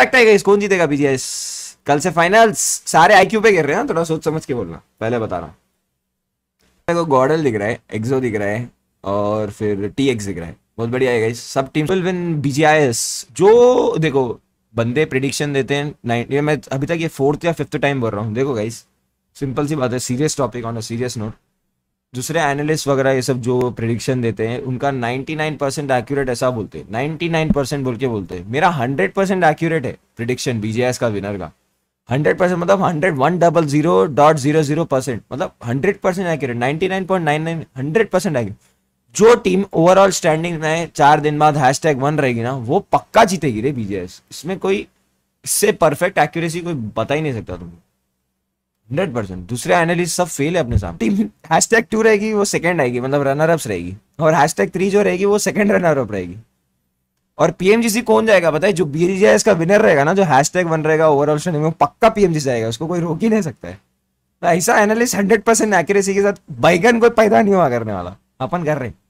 लगता है कौन जीतेगा बीजीएस कल से फाइनल्स सारे आईक्यू पे गिर रहे हैं थोड़ा तो सोच समझ के बोलना पहले बता रहा हूँ तो गॉडल दिख रहा है एक्सो दिख रहा है और फिर टी एक्स दिख रहा है बहुत बढ़िया है सब टीम विल विन बीजीआईएस जो देखो बंदे प्रिडिक्शन देते हैं नाइन मैं अभी तक ये फोर्थ या फिफ्थ टाइम बोल रहा हूँ देखो गाइस सिंपल सी बात है serious topic on a serious note दूसरे एनालिस्ट वगैरह ये सब जो प्रिडिक्शन देते हैं उनका 99 परसेंट एक्यूरेट ऐसा बोलते हैं 99 परसेंट बोल के बोलते हैं मेरा 100 परसेंट एक्यूरेट है प्रिडिक्शन बीजेएस का विनर का 100 परसेंट मतलब hundred one double zero dot zero zero percent मतलब hundred percent accurate ninety nine point nine nine hundred percent जो टीम ओवरऑल स्टैंडिंग में चार दिन बाद हैश टैग वन रहेगी ना वो पक्का जीतेगी रे बीजेएस इसमें कोई इससे परफेक्ट एक्यूरेसी कोई बता ही नहीं सकता तुम्हें हंड्रेड परसेंट दूसरे एनालिस्ट सब फेल है अपने साथ टीम हैश टैग टू रहेगी वो सेकंड आएगी मतलब रनर अप्स रहेगी और हैश टैग थ्री जो रहेगी वो सेकंड रनर अप रहेगी और पीएमजीसी कौन जाएगा बताए जो बीजीआईएस का विनर रहेगा ना जो हैश टैग वन रहेगा ओवरऑल श्रेणी में पक्का पीएमजी जाएगा उसको कोई रोक ही नहीं सकता है तो ऐसा एनालिस्ट हंड्रेड परसेंट एक्यूरेसी के साथ बैगन कोई पैदा नहीं हुआ करने वाला अपन कर रहे हैं